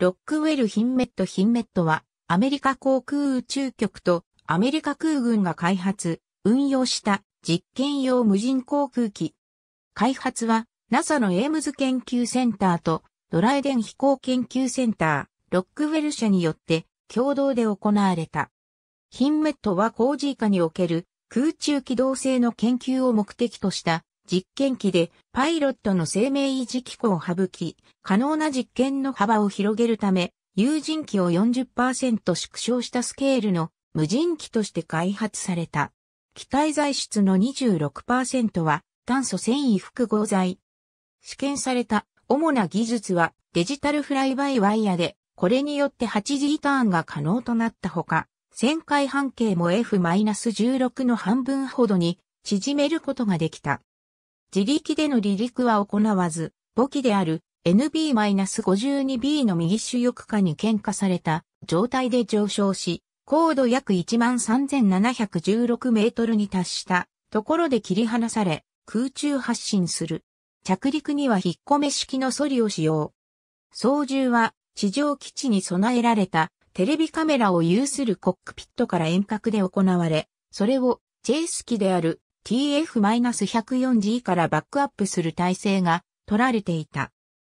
ロックウェル・ヒンメット・ヒンメットは、アメリカ航空宇宙局とアメリカ空軍が開発、運用した実験用無人航空機。開発は、NASA のエームズ研究センターとドライデン飛行研究センター、ロックウェル社によって共同で行われた。ヒンメットは工事以下における空中機動性の研究を目的とした実験機でパイロットの生命維持機構を省き、可能な実験の幅を広げるため、有人機を40%縮小したスケールの無人機として開発された。機体材質の26%は炭素繊維複合材。試験された主な技術はデジタルフライバイワイヤで、これによって 8G ターンが可能となったほか、旋回半径も F-16 の半分ほどに縮めることができた。自力での離陸は行わず、母機である NB-52B の右主翼下に喧嘩された状態で上昇し、高度約13,716メートルに達したところで切り離され、空中発進する。着陸には引っ込め式のソリを使用。操縦は地上基地に備えられたテレビカメラを有するコックピットから遠隔で行われ、それをチェイス機である t f 1 4 g からバックアップする体制が取られていた。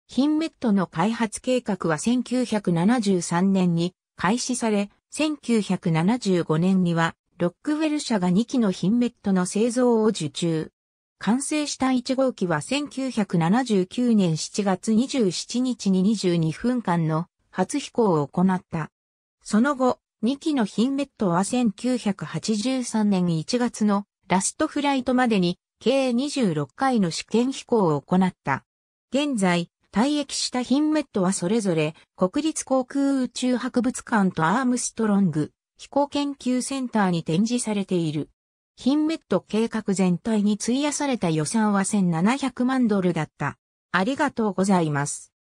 ヒンメットの開発計画は1973年に開始され、1975年にはロックウェル社が2機のヒンメットの製造を受注。完成した1号機は1979年7月27日に22分間の初飛行を行った。その後、2機のヒンメットは1983年1月のラストフライトまでに計26回の試験飛行を行った。現在、退役したヒンメットはそれぞれ国立航空宇宙博物館とアームストロング飛行研究センターに展示されている。ヒンメット計画全体に費やされた予算は1700万ドルだった。ありがとうございます。